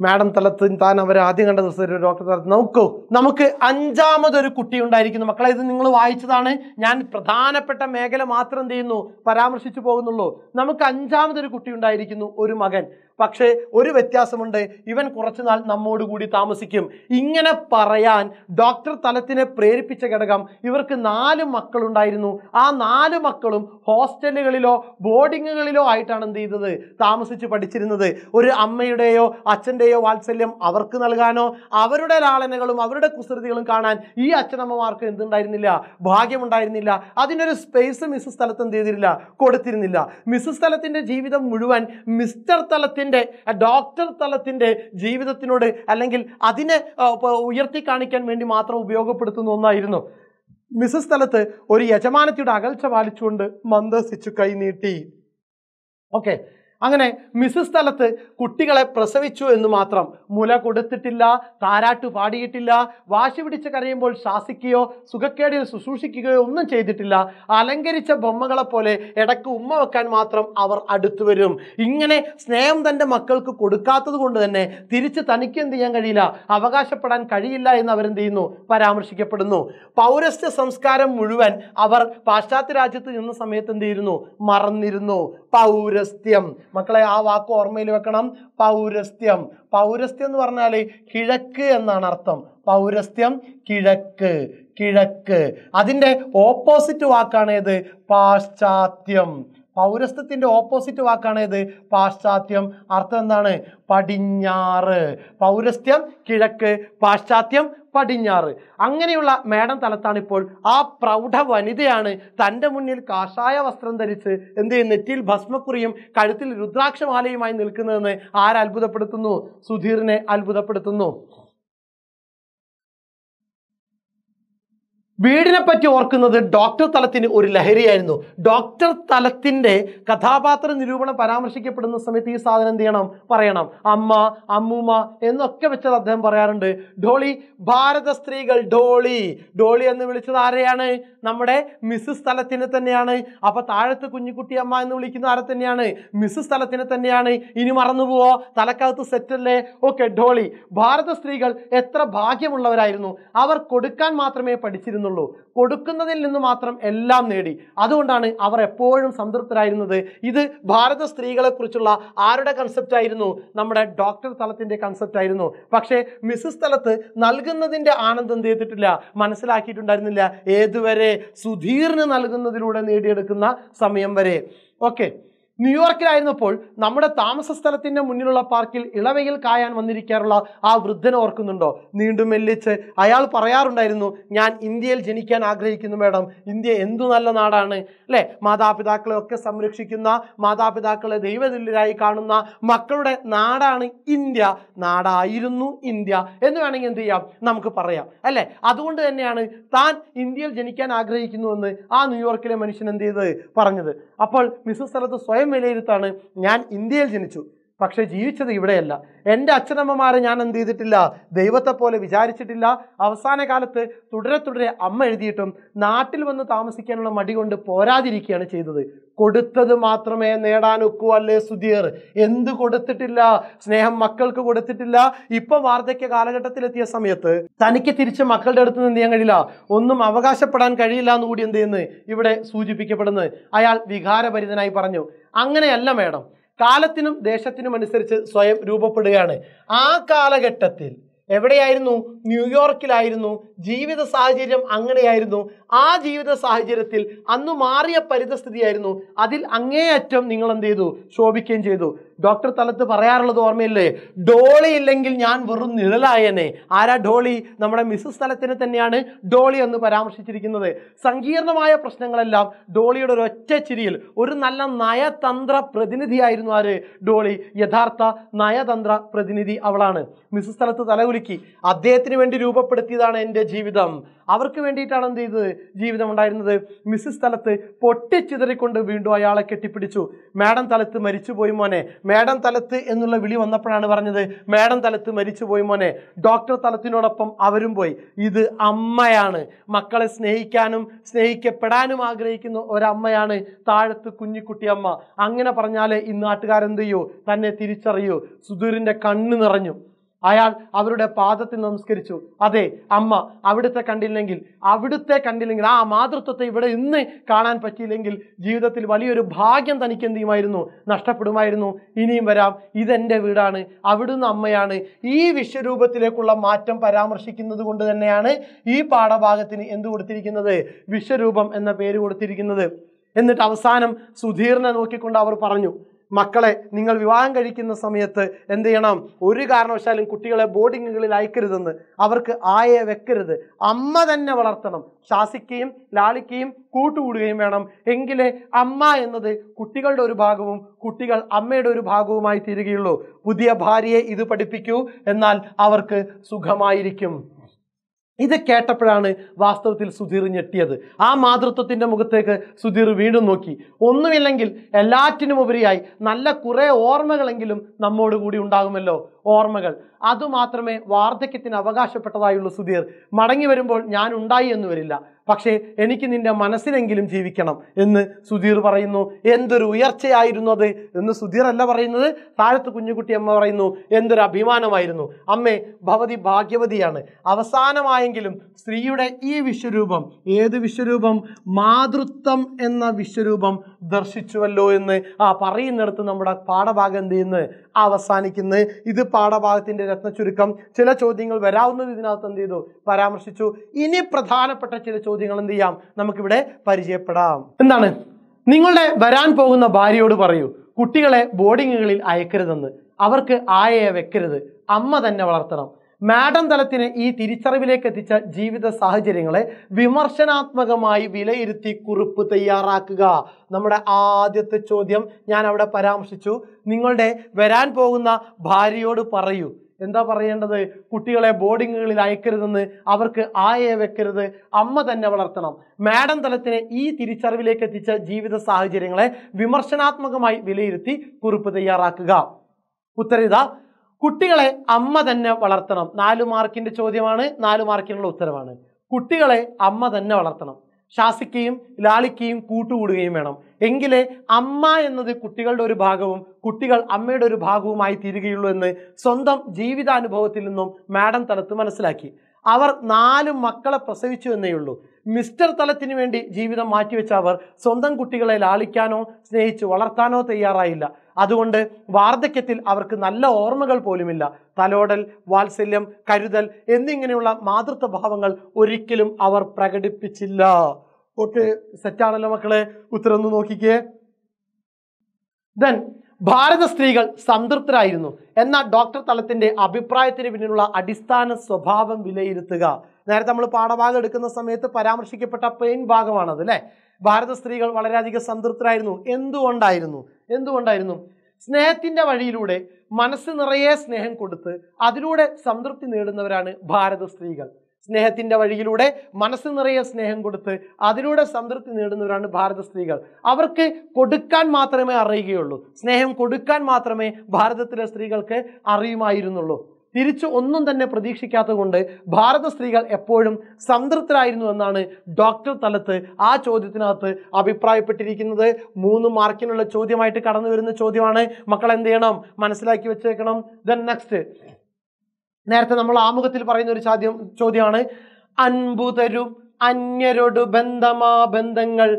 മാഡം തലത്ത് താൻ അവരെ ആദ്യം കണ്ട ദിവസം ഒരു ഡോക്ടർ നോക്കൂ നമുക്ക് അഞ്ചാമതൊരു കുട്ടി ഉണ്ടായിരിക്കുന്നു മക്കളെ ഇത് നിങ്ങൾ വായിച്ചതാണ് ഞാൻ പ്രധാനപ്പെട്ട മേഖല മാത്രം എന്ത് ചെയ്യുന്നു പരാമർശിച്ചു പോകുന്നുള്ളൂ നമുക്ക് അഞ്ചാമതൊരു കുട്ടി ഉണ്ടായിരിക്കുന്നു ഒരു മകൻ പക്ഷേ ഒരു വ്യത്യാസമുണ്ട് ഇവൻ കുറച്ചുനാൾ നമ്മോട് കൂടി താമസിക്കും ഇങ്ങനെ പറയാൻ ഡോക്ടർ തലത്തിനെ പ്രേരിപ്പിച്ച ഘടകം ഇവർക്ക് നാല് മക്കളുണ്ടായിരുന്നു ആ നാല് മക്കളും ഹോസ്റ്റലുകളിലോ ബോർഡിങ്ങുകളിലോ ആയിട്ടാണ് എന്ത് ചെയ്തത് താമസിച്ച് പഠിച്ചിരുന്നത് ഒരു അമ്മയുടെയോ അച്ഛൻ്റെയോ വാത്സല്യം അവർക്ക് നൽകാനോ അവരുടെ ലാളനകളും അവരുടെ കുസൃതികളും കാണാൻ ഈ അച്ഛനമ്മമാർക്ക് എന്തുണ്ടായിരുന്നില്ല ഭാഗ്യമുണ്ടായിരുന്നില്ല അതിനൊരു സ്പേസ് മിസ്സസ് സ്ഥലത്ത് എന്ത് ചെയ്തിരുന്നില്ല കൊടുത്തിരുന്നില്ല മിസ്സസ് സ്ഥലത്തിൻ്റെ ജീവിതം മുഴുവൻ മിസ്റ്റർ തലത്തിൻ്റെ മനുഷ്യൻ്റെ ഡോക്ടർ തലത്തിൻ്റെ ജീവിതത്തിനോട് അല്ലെങ്കിൽ അതിനെ ഉയർത്തി കാണിക്കാൻ വേണ്ടി മാത്രം ഉപയോഗപ്പെടുത്തുന്ന ഒന്നായിരുന്നു മിസസ് സ്ഥലത്ത് ഒരു യജമാനത്തിയുടെ അകൽച്ച പാലിച്ചുകൊണ്ട് മന്ദസിച്ചു കൈനീട്ടി ഓക്കെ അങ്ങനെ മിസ് സ്ഥലത്ത് കുട്ടികളെ പ്രസവിച്ചു എന്ന് മാത്രം മുല കൊടുത്തിട്ടില്ല താരാട്ട് പാടിയിട്ടില്ല വാശി പിടിച്ച് കരയുമ്പോൾ ശാസിക്കുകയോ സുഖക്കേടിൽ ശുശ്രൂഷിക്കുകയോ ഒന്നും ചെയ്തിട്ടില്ല അലങ്കരിച്ച ബൊമ്മകളെ പോലെ ഇടയ്ക്ക് ഉമ്മ വെക്കാൻ മാത്രം അവർ അടുത്തു വരും ഇങ്ങനെ സ്നേഹം തൻ്റെ മക്കൾക്ക് കൊടുക്കാത്തത് കൊണ്ട് തന്നെ തിരിച്ച് തനിക്ക് എന്ത് ചെയ്യാൻ കഴിയില്ല അവകാശപ്പെടാൻ കഴിയില്ല എന്ന് അവരെന്ത് ചെയ്യുന്നു പരാമർശിക്കപ്പെടുന്നു പൗരസ്ത്യ സംസ്കാരം മുഴുവൻ അവർ പാശ്ചാത്യ രാജ്യത്ത് നിന്ന സമയത്ത് എന്ത് ചെയ്യുന്നു മറന്നിരുന്നു പൗരസ്ത്യം മക്കളെ ആ വാക്ക് ഓർമ്മയിൽ വെക്കണം പൗരസ്ത്യം പൗരസ്ത്യം എന്ന് പറഞ്ഞാൽ കിഴക്ക് എന്നാണ് അർത്ഥം പൗരസ്ത്യം കിഴക്ക് കിഴക്ക് അതിൻ്റെ ഓപ്പോസിറ്റ് വാക്കാണ് ഏത് പാശ്ചാത്യം പൗരസ്ത്യത്തിൻ്റെ ഓപ്പോസിറ്റ് വാക്കാണ് ഏത് പാശ്ചാത്യം അർത്ഥം എന്താണ് പടിഞ്ഞാറ് പൗരസ്ത്യം കിഴക്ക് പാശ്ചാത്യം പടിഞ്ഞാറ് അങ്ങനെയുള്ള മേഡം തലത്താണ് ഇപ്പോൾ ആ പ്രൗഢ വനിതയാണ് തൻ്റെ മുന്നിൽ കാഷായ വസ്ത്രം ധരിച്ച് എന്ത് നെറ്റിയിൽ ഭസ്മക്കുറിയും കഴുത്തിൽ രുദ്രാക്ഷമാലയുമായി നിൽക്കുന്നതെന്ന് ആരത്ഭുതപ്പെടുത്തുന്നു സുധീറിനെ അത്ഭുതപ്പെടുത്തുന്നു വീടിനെ പറ്റി ഓർക്കുന്നത് ഡോക്ടർ തലത്തിന് ഒരു ലഹരിയായിരുന്നു ഡോക്ടർ തലത്തിൻ്റെ കഥാപാത്ര നിരൂപണം പരാമർശിക്കപ്പെടുന്ന സമയത്ത് ഈ സാധനം എന്ത് ചെയ്യണം പറയണം അമ്മ അമ്മൂമ്മ എന്നൊക്കെ വെച്ചത് അദ്ദേഹം പറയാറുണ്ട് ഡോളി ഭാരത സ്ത്രീകൾ ഡോളി ഡോളി എന്ന് വിളിച്ചത് ആരെയാണ് നമ്മുടെ മിസ്സസ് തലത്തിനെ തന്നെയാണ് അപ്പോൾ താഴത്ത് കുഞ്ഞിക്കുട്ടി അമ്മ എന്ന് വിളിക്കുന്ന ആരെ തന്നെയാണ് മിസ്സസ് തലത്തിനെ തന്നെയാണ് ഇനി മറന്നുപോവോ തലക്കകത്ത് സെറ്റല്ലേ ഓക്കെ ഡോളി ഭാരത സ്ത്രീകൾ എത്ര ഭാഗ്യമുള്ളവരായിരുന്നു അവർ കൊടുക്കാൻ മാത്രമേ പഠിച്ചിരുന്നു നേടുന്നുള്ളൂ കൊടുക്കുന്നതിൽ നിന്ന് മാത്രം എല്ലാം നേടി അതുകൊണ്ടാണ് അവർ എപ്പോഴും സംതൃപ്തരായിരുന്നത് ഇത് ഭാരത സ്ത്രീകളെക്കുറിച്ചുള്ള ആരുടെ കൺസെപ്റ്റ് ആയിരുന്നു നമ്മുടെ ഡോക്ടർ തലത്തിൻ്റെ കൺസെപ്റ്റ് ആയിരുന്നു പക്ഷേ മിസ്സസ് തലത്ത് നൽകുന്നതിൻ്റെ ആനന്ദം എന്ത് ചെയ്തിട്ടില്ല മനസ്സിലാക്കിയിട്ടുണ്ടായിരുന്നില്ല ഏതുവരെ സുധീറിന് നൽകുന്നതിലൂടെ നേടിയെടുക്കുന്ന സമയം വരെ ഓക്കെ ന്യൂയോർക്കിലായിരുന്നപ്പോൾ നമ്മുടെ താമസ സ്ഥലത്തിൻ്റെ മുന്നിലുള്ള പാർക്കിൽ ഇളവയിൽ കായാൻ വന്നിരിക്കാറുള്ള ആ വൃദ്ധനെ ഓർക്കുന്നുണ്ടോ നീണ്ടും മെല്ലിച്ച് അയാൾ പറയാറുണ്ടായിരുന്നു ഞാൻ ഇന്ത്യയിൽ ജനിക്കാൻ ആഗ്രഹിക്കുന്നു മേഡം ഇന്ത്യ എന്തു നല്ല നാടാണ് അല്ലേ മാതാപിതാക്കളെ ഒക്കെ സംരക്ഷിക്കുന്ന മാതാപിതാക്കളെ ദൈവതുല്യരായി കാണുന്ന മക്കളുടെ നാടാണ് ഇന്ത്യ നാടായിരുന്നു ഇന്ത്യ എന്ന് വേണമെങ്കിൽ എന്ത് ചെയ്യാം നമുക്ക് പറയാം അല്ലേ അതുകൊണ്ട് തന്നെയാണ് താൻ ഇന്ത്യയിൽ ജനിക്കാൻ ആഗ്രഹിക്കുന്നുവെന്ന് ആ ന്യൂയോർക്കിലെ മനുഷ്യൻ എന്ത് ചെയ്ത് പറഞ്ഞത് അപ്പോൾ മിസ്സസ് സ്ഥലത്ത് സ്വയം സ്വയം വിലയിരുത്താണ് ഞാൻ ഇന്ത്യയിൽ ജനിച്ചു പക്ഷെ ജീവിച്ചത് ഇവിടെയല്ല എൻ്റെ അച്ഛനമ്മമാരെ ഞാൻ എന്ത് ചെയ്തിട്ടില്ല ദൈവത്തെ പോലെ വിചാരിച്ചിട്ടില്ല അവസാന കാലത്ത് തുടരെ തുടരെ അമ്മ എഴുതിയിട്ടും നാട്ടിൽ വന്ന് താമസിക്കാനുള്ള മടി കൊണ്ട് പോരാതിരിക്കുകയാണ് ചെയ്തത് കൊടുത്തത് മാത്രമേ നേടാൻ ഒക്കൂ അല്ലേ സുധീർ എന്ത് കൊടുത്തിട്ടില്ല സ്നേഹം മക്കൾക്ക് കൊടുത്തിട്ടില്ല ഇപ്പൊ വാർദ്ധക്യ കാലഘട്ടത്തിലെത്തിയ സമയത്ത് തനിക്ക് തിരിച്ച് മക്കളുടെ അടുത്ത് നിന്ന് ചെയ്യാൻ കഴിയില്ല ഒന്നും അവകാശപ്പെടാൻ കഴിയില്ല എന്ന് കൂടി എന്ത് ചെയ്യുന്നത് ഇവിടെ സൂചിപ്പിക്കപ്പെടുന്നത് അയാൾ വികാരഭരിതനായി പറഞ്ഞു അങ്ങനെയല്ല മേഡം കാലത്തിനും ദേശത്തിനും അനുസരിച്ച് സ്വയം രൂപപ്പെടുകയാണ് ആ കാലഘട്ടത്തിൽ എവിടെയായിരുന്നു ന്യൂയോർക്കിലായിരുന്നു ജീവിത സാഹചര്യം അങ്ങനെയായിരുന്നു ആ ജീവിത സാഹചര്യത്തിൽ അന്ന് മാറിയ പരിതസ്ഥിതിയായിരുന്നു അതിൽ അങ്ങേയറ്റം നിങ്ങൾ എന്ത് ചെയ്തു ശോഭിക്കുകയും ചെയ്തു ഡോക്ടർ തലത്ത് പറയാറുള്ളത് ഓർമ്മയില്ലേ ഡോളി ഇല്ലെങ്കിൽ ഞാൻ വെറും നിഴലായനെ ആരാ ഡോളി നമ്മുടെ മിസ്സസ് തലത്തിനെ തന്നെയാണ് ഡോളി എന്ന് പരാമർശിച്ചിരിക്കുന്നത് സങ്കീർണമായ പ്രശ്നങ്ങളെല്ലാം ഡോളിയുടെ ഒരു ഒറ്റ ചിരിയിൽ ഒരു നല്ല നയതന്ത്ര പ്രതിനിധിയായിരുന്നു ആര് ഡോളി യഥാർത്ഥ നയതന്ത്ര പ്രതിനിധി അവളാണ് മിസ്സസ് തലത്ത് തലകുലുക്കി അദ്ദേഹത്തിന് വേണ്ടി രൂപപ്പെടുത്തിയതാണ് എൻ്റെ ജീവിതം അവർക്ക് വേണ്ടിയിട്ടാണ് എന്ത് ചെയ്തത് ജീവിതം ഉണ്ടായിരുന്നത് മിസ് സ്ഥലത്ത് പൊട്ടിച്ചിതറിക്കൊണ്ട് വീണ്ടും അയാളെ കെട്ടിപ്പിടിച്ചു മാഡം തലത്ത് മരിച്ചുപോയി മോനെ മാഡം തലത്ത് എന്നുള്ള വിളി വന്നപ്പോഴാണ് പറഞ്ഞത് മാഡം തലത്ത് മരിച്ചുപോയി മോനെ ഡോക്ടർ തലത്തിനോടൊപ്പം അവരും പോയി ഇത് അമ്മയാണ് മക്കളെ സ്നേഹിക്കാനും സ്നേഹിക്കപ്പെടാനും ആഗ്രഹിക്കുന്ന ഒരമ്മയാണ് താഴത്ത് കുഞ്ഞിക്കുട്ടിയമ്മ അങ്ങനെ പറഞ്ഞാൽ ഈ നാട്ടുകാരെന്ത് ചെയ്യൂ തന്നെ തിരിച്ചറിയൂ സുധീറിൻ്റെ കണ്ണ് നിറഞ്ഞു അയാൾ അവരുടെ പാദത്തിൽ നമസ്കരിച്ചു അതെ അമ്മ അവിടുത്തെ കണ്ടില്ലെങ്കിൽ അവിടുത്തെ കണ്ടില്ലെങ്കിൽ ആ മാതൃത്വത്തെ ഇവിടെ ഇന്ന് കാണാൻ പറ്റിയില്ലെങ്കിൽ ജീവിതത്തിൽ വലിയൊരു ഭാഗ്യം തനിക്ക് എന്ത് ചെയ്യുമായിരുന്നു നഷ്ടപ്പെടുമായിരുന്നു ഇനിയും വരാം ഇതെൻ്റെ വീടാണ് അവിടുന്ന് അമ്മയാണ് ഈ വിശ്വരൂപത്തിലേക്കുള്ള മാറ്റം പരാമർശിക്കുന്നത് കൊണ്ട് തന്നെയാണ് ഈ പാഠഭാഗത്തിന് എന്ത് കൊടുത്തിരിക്കുന്നത് വിശ്വരൂപം എന്ന പേര് കൊടുത്തിരിക്കുന്നത് എന്നിട്ട് അവസാനം സുധീറിനെ നോക്കിക്കൊണ്ട് അവർ പറഞ്ഞു മക്കളെ നിങ്ങൾ വിവാഹം കഴിക്കുന്ന സമയത്ത് എന്ത് ചെയ്യണം ഒരു കാരണവശാലും കുട്ടികളെ ബോർഡിങ്ങുകളിൽ അയക്കരുതെന്ന് അവർക്ക് ആയെ വെക്കരുത് അമ്മ തന്നെ വളർത്തണം ശാസിക്കുകയും ലാളിക്കുകയും കൂട്ടുകൂടുകയും വേണം എങ്കിലേ അമ്മ എന്നത് കുട്ടികളുടെ ഒരു ഭാഗവും കുട്ടികൾ അമ്മയുടെ ഒരു ഭാഗവുമായി തീരുകയുള്ളൂ പുതിയ ഭാര്യയെ ഇത് പഠിപ്പിക്കൂ എന്നാൽ അവർക്ക് സുഖമായിരിക്കും ഇത് കേട്ടപ്പോഴാണ് വാസ്തവത്തിൽ സുധീർ ഞെട്ടിയത് ആ മാതൃത്വത്തിൻ്റെ മുഖത്തേക്ക് സുധീർ വീണ്ടും നോക്കി ഒന്നുമില്ലെങ്കിൽ ഉപരിയായി നല്ല കുറേ ഓർമ്മകളെങ്കിലും നമ്മോട് കൂടി ഉണ്ടാകുമല്ലോ ഓർമ്മകൾ അതുമാത്രമേ വാർദ്ധക്യത്തിന് അവകാശപ്പെട്ടതായുള്ളൂ സുധീർ മടങ്ങി വരുമ്പോൾ ഞാൻ ഉണ്ടായി എന്ന് വരില്ല പക്ഷേ എനിക്ക് നിന്റെ മനസ്സിലെങ്കിലും ജീവിക്കണം എന്ന് സുധീർ പറയുന്നു എന്തൊരു ഉയർച്ചയായിരുന്നു അത് എന്ന് സുധീർ അല്ല പറയുന്നത് താഴത്ത് കുഞ്ഞുകുട്ടി അമ്മ പറയുന്നു എന്തൊരു അഭിമാനമായിരുന്നു അമ്മേ ഭവതി ഭാഗ്യവതിയാണ് അവസാനമായെങ്കിലും സ്ത്രീയുടെ ഈ വിശ്വരൂപം ഏത് വിശ്വരൂപം മാതൃത്വം എന്ന വിശ്വരൂപം ദർശിച്ചുവല്ലോ എന്ന് ആ പറയുന്നിടത്ത് നമ്മുടെ പാഠഭാഗം എന്ത് ചെയ്യുന്നത് അവസാനിക്കുന്നത് ഇത് പാഠഭാഗത്തിന്റെ രത്നചുരുക്കം ചില ചോദ്യങ്ങൾ വരാവുന്നത് ഇതിനകത്ത് എന്ത് ചെയ്തു പരാമർശിച്ചു ഇനി പ്രധാനപ്പെട്ട ചില ചോദ്യങ്ങൾ എന്ത് ചെയ്യാം നമുക്കിവിടെ പരിചയപ്പെടാം എന്താണ് നിങ്ങളുടെ വരാൻ പോകുന്ന ഭാര്യയോട് പറയൂ കുട്ടികളെ ബോർഡിങ്ങുകളിൽ അയക്കരുതെന്ന് അവർക്ക് ആയയെ വെക്കരുത് അമ്മ തന്നെ വളർത്തണം മാഡം തലത്തിന് ഈ തിരിച്ചറിവിലേക്ക് എത്തിച്ച ജീവിത സാഹചര്യങ്ങളെ വിമർശനാത്മകമായി വിലയിരുത്തി കുറിപ്പ് തയ്യാറാക്കുക നമ്മുടെ ആദ്യത്തെ ചോദ്യം ഞാൻ അവിടെ പരാമർശിച്ചു നിങ്ങളുടെ വരാൻ പോകുന്ന ഭാര്യയോട് പറയൂ എന്താ പറയേണ്ടത് കുട്ടികളെ ബോർഡിങ്ങുകളിൽ അയക്കരുതെന്ന് അവർക്ക് ആയെ വെക്കരുത് അമ്മ തന്നെ വളർത്തണം മാഡം തലത്തിന് ഈ തിരിച്ചറിവിലേക്ക് എത്തിച്ച ജീവിത സാഹചര്യങ്ങളെ വിമർശനാത്മകമായി വിലയിരുത്തി കുറിപ്പ് തയ്യാറാക്കുക ഉത്തരവിത കുട്ടികളെ അമ്മ തന്നെ വളർത്തണം നാല് മാർക്കിന്റെ ചോദ്യമാണ് നാല് മാർക്കിനുള്ള ഉത്തരവാണ് കുട്ടികളെ അമ്മ തന്നെ വളർത്തണം ശാസിക്കുകയും ലാളിക്കുകയും കൂട്ടുകൂടുകയും വേണം എങ്കിലേ അമ്മ എന്നത് കുട്ടികളുടെ ഒരു ഭാഗവും കുട്ടികൾ അമ്മയുടെ ഒരു ഭാഗവുമായി തീരുകയുള്ളൂ എന്ന് സ്വന്തം ജീവിതാനുഭവത്തിൽ നിന്നും മാഡം തലത്ത് മനസ്സിലാക്കി അവർ നാല് മക്കളെ പ്രസവിച്ചു എന്നേയുള്ളൂ മിസ്റ്റർ തലത്തിന് വേണ്ടി ജീവിതം മാറ്റിവെച്ച അവർ സ്വന്തം കുട്ടികളെ ലാളിക്കാനോ സ്നേഹിച്ച് വളർത്താനോ തയ്യാറായില്ല അതുകൊണ്ട് വാർദ്ധക്യത്തിൽ അവർക്ക് നല്ല ഓർമ്മകൾ പോലുമില്ല തലോടൽ വാത്സല്യം കരുതൽ എന്നിങ്ങനെയുള്ള മാതൃത്വഭാവങ്ങൾ ഒരിക്കലും അവർ പ്രകടിപ്പിച്ചില്ല ഓക്കെ സെറ്റാണല്ലോ മക്കളെ ഉത്തരം ഒന്ന് നോക്കിക്കേ ദെൻ ഭാരത സ്ത്രീകൾ സംതൃപ്തരായിരുന്നു എന്ന ഡോക്ടർ തലത്തിന്റെ അഭിപ്രായത്തിന് പിന്നിലുള്ള അടിസ്ഥാന സ്വഭാവം വിലയിരുത്തുക നേരത്തെ നമ്മൾ പാഠഭാഗം എടുക്കുന്ന സമയത്ത് പരാമർശിക്കപ്പെട്ട പെയിൻ ഭാഗമാണത് അല്ലേ ഭാരത സ്ത്രീകൾ വളരെയധികം സംതൃപ്തരായിരുന്നു എന്തുകൊണ്ടായിരുന്നു എന്തുകൊണ്ടായിരുന്നു സ്നേഹത്തിൻ്റെ വഴിയിലൂടെ മനസ്സ് നിറയെ സ്നേഹം കൊടുത്ത് അതിലൂടെ സംതൃപ്തി നേടുന്നവരാണ് ഭാരത സ്ത്രീകൾ സ്നേഹത്തിൻ്റെ വഴിയിലൂടെ മനസ്സ് നിറയെ സ്നേഹം കൊടുത്ത് അതിലൂടെ സംതൃപ്തി നേടുന്നവരാണ് ഭാരത സ്ത്രീകൾ അവർക്ക് കൊടുക്കാൻ മാത്രമേ അറിയുകയുള്ളൂ സ്നേഹം കൊടുക്കാൻ മാത്രമേ ഭാരതത്തിലെ സ്ത്രീകൾക്ക് അറിയുമായിരുന്നുള്ളൂ തിരിച്ചു ഒന്നും തന്നെ പ്രതീക്ഷിക്കാത്തതുകൊണ്ട് ഭാരത സ്ത്രീകൾ എപ്പോഴും സംതൃപ്തരായിരുന്നു എന്നാണ് ഡോക്ടർ തലത്ത് ആ ചോദ്യത്തിനകത്ത് അഭിപ്രായപ്പെട്ടിരിക്കുന്നത് മൂന്ന് മാർക്കിനുള്ള ചോദ്യമായിട്ട് കടന്നു വരുന്ന ചോദ്യമാണ് മക്കൾ എന്ത് ചെയ്യണം മനസ്സിലാക്കി വെച്ചേക്കണം ദെൻ നെക്സ്റ്റ് നേരത്തെ നമ്മൾ ആമുഖത്തിൽ പറയുന്ന ഒരു ചോദ്യം ചോദ്യമാണ് അൻപു തരും അന്യരോട് ബന്ധമാ ബന്ധങ്ങൾ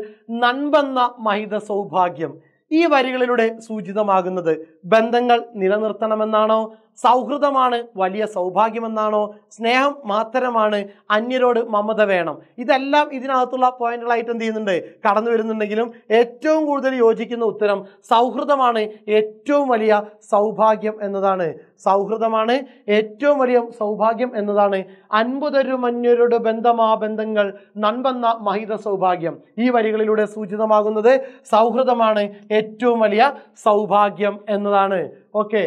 നൺപെന്ന മഹിത സൗഭാഗ്യം ഈ വരികളിലൂടെ സൂചിതമാകുന്നത് ബന്ധങ്ങൾ നിലനിർത്തണമെന്നാണോ സൗഹൃദമാണ് വലിയ സൗഭാഗ്യമെന്നാണോ സ്നേഹം മാത്രമാണ് അന്യരോട് മമത വേണം ഇതെല്ലാം ഇതിനകത്തുള്ള പോയിന്റുകളായിട്ട് എന്ത് ചെയ്യുന്നുണ്ട് കടന്നു വരുന്നുണ്ടെങ്കിലും ഏറ്റവും കൂടുതൽ യോജിക്കുന്ന ഉത്തരം സൗഹൃദമാണ് ഏറ്റവും വലിയ സൗഭാഗ്യം എന്നതാണ് സൗഹൃദമാണ് ഏറ്റവും വലിയ സൗഭാഗ്യം എന്നതാണ് അൻപതരും അന്യരുടെ ബന്ധമാ ബന്ധങ്ങൾ നൻപെന്ന മഹിത സൗഭാഗ്യം ഈ വരികളിലൂടെ സൂചിതമാകുന്നത് സൗഹൃദമാണ് ഏറ്റവും വലിയ സൗഭാഗ്യം എന്നതാണ് ഓക്കെ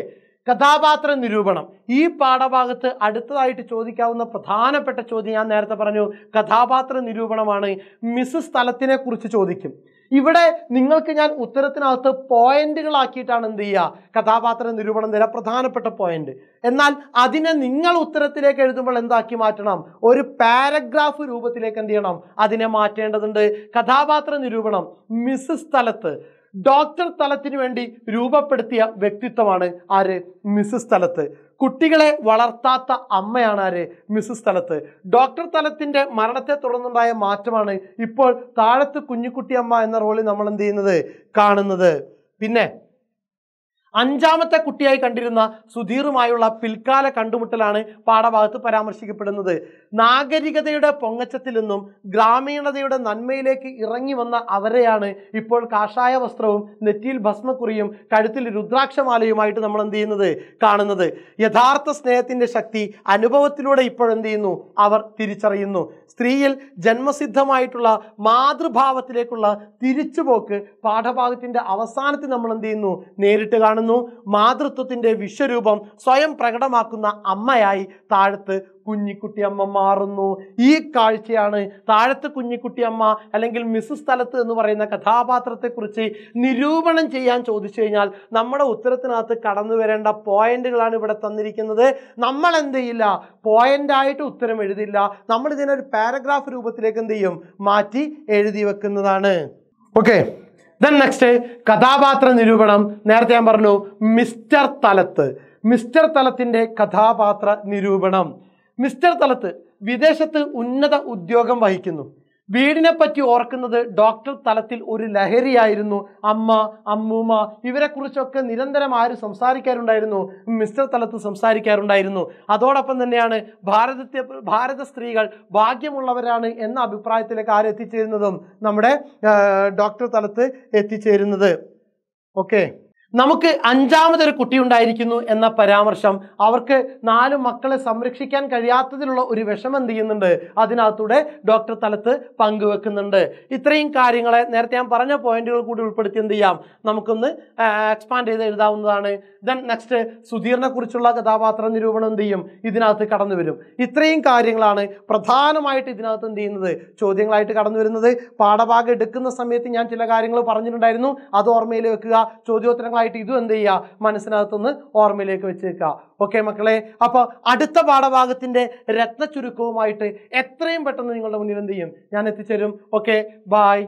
കഥാപാത്ര നിരൂപണം ഈ പാഠഭാഗത്ത് അടുത്തതായിട്ട് ചോദിക്കാവുന്ന പ്രധാനപ്പെട്ട ചോദ്യം ഞാൻ നേരത്തെ പറഞ്ഞു കഥാപാത്ര നിരൂപണമാണ് മിസ് സ്ഥലത്തിനെ കുറിച്ച് ചോദിക്കും ഇവിടെ നിങ്ങൾക്ക് ഞാൻ ഉത്തരത്തിനകത്ത് പോയിന്റുകളാക്കിയിട്ടാണ് എന്ത് ചെയ്യുക കഥാപാത്ര നിരൂപണം തരാം പ്രധാനപ്പെട്ട പോയിന്റ് എന്നാൽ അതിനെ നിങ്ങൾ ഉത്തരത്തിലേക്ക് എഴുതുമ്പോൾ എന്താക്കി മാറ്റണം ഒരു പാരഗ്രാഫ് രൂപത്തിലേക്ക് എന്ത് ചെയ്യണം അതിനെ മാറ്റേണ്ടതുണ്ട് കഥാപാത്ര നിരൂപണം മിസ് സ്ഥലത്ത് ഡോക്ടർ തലത്തിന് വേണ്ടി രൂപപ്പെടുത്തിയ വ്യക്തിത്വമാണ് ആര് മിസ്സസ് തലത്ത് കുട്ടികളെ വളർത്താത്ത അമ്മയാണ് ആര് മിസ്സസ് തലത്ത് ഡോക്ടർ തലത്തിന്റെ മരണത്തെ തുടർന്നുണ്ടായ മാറ്റമാണ് ഇപ്പോൾ താഴത്ത് കുഞ്ഞിക്കുട്ടിയമ്മ എന്ന റോളിൽ നമ്മൾ എന്ത് ചെയ്യുന്നത് കാണുന്നത് പിന്നെ അഞ്ചാമത്തെ കുട്ടിയായി കണ്ടിരുന്ന സുധീറുമായുള്ള പിൽക്കാല കണ്ടുമുട്ടലാണ് പാഠഭാഗത്ത് പരാമർശിക്കപ്പെടുന്നത് നാഗരികതയുടെ പൊങ്ങച്ചത്തിൽ നിന്നും ഗ്രാമീണതയുടെ നന്മയിലേക്ക് ഇറങ്ങി വന്ന അവരെയാണ് ഇപ്പോൾ കാഷായ വസ്ത്രവും നെറ്റിയിൽ ഭസ്മക്കുറിയും കഴുത്തിൽ രുദ്രാക്ഷമാലയുമായിട്ട് നമ്മൾ എന്ത് ചെയ്യുന്നത് കാണുന്നത് യഥാർത്ഥ സ്നേഹത്തിൻ്റെ ശക്തി അനുഭവത്തിലൂടെ ഇപ്പോഴെന്ത് ചെയ്യുന്നു അവർ തിരിച്ചറിയുന്നു സ്ത്രീയിൽ ജന്മസിദ്ധമായിട്ടുള്ള മാതൃഭാവത്തിലേക്കുള്ള തിരിച്ചുപോക്ക് പാഠഭാഗത്തിൻ്റെ അവസാനത്തിൽ നമ്മൾ എന്ത് ചെയ്യുന്നു നേരിട്ട് കാണുന്നു കാണുന്നു മാതൃത്വത്തിന്റെ വിശ്വരൂപം സ്വയം പ്രകടമാക്കുന്ന അമ്മയായി താഴത്ത് കുഞ്ഞിക്കുട്ടിയമ്മ മാറുന്നു ഈ കാഴ്ചയാണ് താഴത്ത് കുഞ്ഞിക്കുട്ടിയമ്മ അല്ലെങ്കിൽ മിസ്സ് സ്ഥലത്ത് എന്ന് പറയുന്ന കഥാപാത്രത്തെക്കുറിച്ച് നിരൂപണം ചെയ്യാൻ ചോദിച്ചു കഴിഞ്ഞാൽ നമ്മുടെ ഉത്തരത്തിനകത്ത് കടന്നു വരേണ്ട പോയിന്റുകളാണ് ഇവിടെ തന്നിരിക്കുന്നത് നമ്മൾ എന്ത് ചെയ്യില്ല പോയിന്റായിട്ട് ഉത്തരം എഴുതില്ല നമ്മൾ ഇതിനൊരു പാരഗ്രാഫ് രൂപത്തിലേക്ക് എന്ത് ചെയ്യും മാറ്റി എഴുതി വെക്കുന്നതാണ് ഓക്കെ ദെൻ നെക്സ്റ്റ് കഥാപാത്ര നിരൂപണം നേരത്തെ ഞാൻ പറഞ്ഞു മിസ്റ്റർ തലത്ത് മിസ്റ്റർ തലത്തിൻ്റെ കഥാപാത്ര നിരൂപണം മിസ്റ്റർ തലത്ത് വിദേശത്ത് ഉന്നത ഉദ്യോഗം വഹിക്കുന്നു വീടിനെ പറ്റി ഓർക്കുന്നത് ഡോക്ടർ തലത്തിൽ ഒരു ലഹരിയായിരുന്നു അമ്മ അമ്മൂമ്മ ഇവരെക്കുറിച്ചൊക്കെ നിരന്തരം ആര് സംസാരിക്കാറുണ്ടായിരുന്നു മിസ്റ്റർ തലത്ത് സംസാരിക്കാറുണ്ടായിരുന്നു അതോടൊപ്പം തന്നെയാണ് ഭാരതത്തെ ഭാരത സ്ത്രീകൾ ഭാഗ്യമുള്ളവരാണ് എന്ന അഭിപ്രായത്തിലേക്ക് ആരെത്തിച്ചേരുന്നതും നമ്മുടെ ഡോക്ടർ തലത്ത് എത്തിച്ചേരുന്നത് ഓക്കെ നമുക്ക് അഞ്ചാമതൊരു കുട്ടി ഉണ്ടായിരിക്കുന്നു എന്ന പരാമർശം അവർക്ക് നാല് മക്കളെ സംരക്ഷിക്കാൻ കഴിയാത്തതിലുള്ള ഒരു വിഷമം എന്ത് ചെയ്യുന്നുണ്ട് അതിനകത്തൂടെ ഡോക്ടർ തലത്ത് പങ്കുവെക്കുന്നുണ്ട് ഇത്രയും കാര്യങ്ങളെ നേരത്തെ ഞാൻ പറഞ്ഞ പോയിന്റുകൾ കൂടി ഉൾപ്പെടുത്തി എന്ത് ചെയ്യാം നമുക്കൊന്ന് എക്സ്പാൻഡ് ചെയ്ത് എഴുതാവുന്നതാണ് ദെൻ നെക്സ്റ്റ് സുധീറിനെ കുറിച്ചുള്ള കഥാപാത്ര നിരൂപണം എന്ത് ചെയ്യും ഇതിനകത്ത് കടന്നു വരും ഇത്രയും കാര്യങ്ങളാണ് പ്രധാനമായിട്ട് ഇതിനകത്ത് എന്ത് ചെയ്യുന്നത് ചോദ്യങ്ങളായിട്ട് കടന്നു വരുന്നത് പാഠഭാഗം എടുക്കുന്ന സമയത്ത് ഞാൻ ചില കാര്യങ്ങൾ പറഞ്ഞിട്ടുണ്ടായിരുന്നു അത് ഓർമ്മയിൽ വെക്കുക ചോദ്യോത്തരങ്ങളായിട്ട് ആയിട്ട് ഇതും എന്ത് ചെയ്യുക മനസ്സിനകത്തുനിന്ന് ഓർമ്മയിലേക്ക് വെച്ചേക്കുക ഓക്കെ മക്കളെ അപ്പോൾ അടുത്ത പാഠഭാഗത്തിൻ്റെ രത്ന ചുരുക്കവുമായിട്ട് എത്രയും പെട്ടെന്ന് നിങ്ങളുടെ മുന്നിൽ എന്ത് ചെയ്യും ഞാൻ എത്തിച്ചേരും ഓക്കെ ബായ്